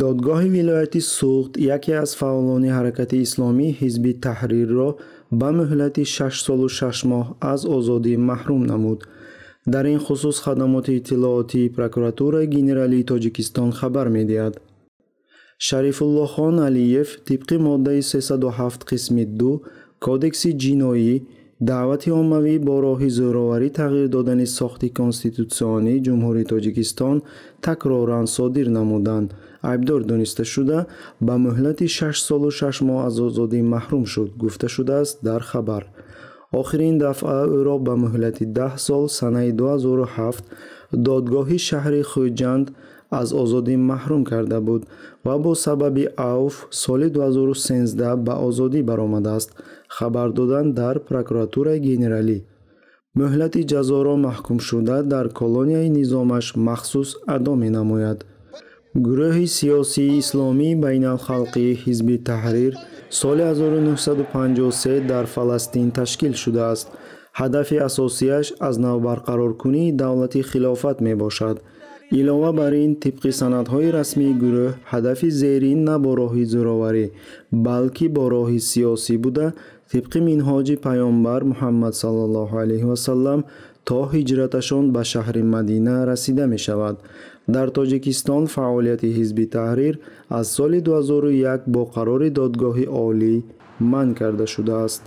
додгоҳи вилоятӣ суғд яке аз фаъолони ҳаракати исломӣ ҳизби таҳрирро ба муҳлати шаш солу шаш моҳ аз озодӣ маҳрум намуд дар ин хусус хадамоти иттилоотии прокуратураи генералии тоҷикистон хабар медиҳад шарифуллохон алиев тибқи моддаи 37 қисми 2 кодекси ҷиноӣ даъвати оммавӣ бо роҳи зӯроварӣ тағйир додани сохти конститутсионии ҷумҳурии тоҷикистон такроран содир намуданд айбдор дониста шуда ба муҳлати шаш солу шаш моҳ аз озодӣ маҳрум шуд гуфта шудааст дар хабар охирин дафъа ӯро ба муҳлати даҳ сол санаи 2007 додгоҳи шаҳри хӯҷанд аз озодӣ маҳрум карда буд ва бо сабаби авф соли 2013 ба озодӣ баромадааст хабар додан дар прокуратураи генералӣ муҳлати ҷазоро маҳкумшуда дар колонияи низомаш махсус адо менамояд гурӯҳи сиёсии исломии байналхалқии ҳизби таҳрир соли 1953 дар фаластин ташкил шудааст ҳадафи асосияш аз нав барқароркунии давлати хилофат мебошад илова бар ин тибқи санадҳои расмии гурӯҳ ҳадафи зерин на бо роҳи зӯроварӣ балки бо роҳи сиёсӣ буда тибқи минҳоҷи паёнбар муҳаммад свасалам то ҳиҷраташон ба шаҳри мадина расида мешавад дар тоҷикистон фаъолияти ҳизби таҳрир аз соли 201 бо қарори додгоҳи олӣ манъ карда шудааст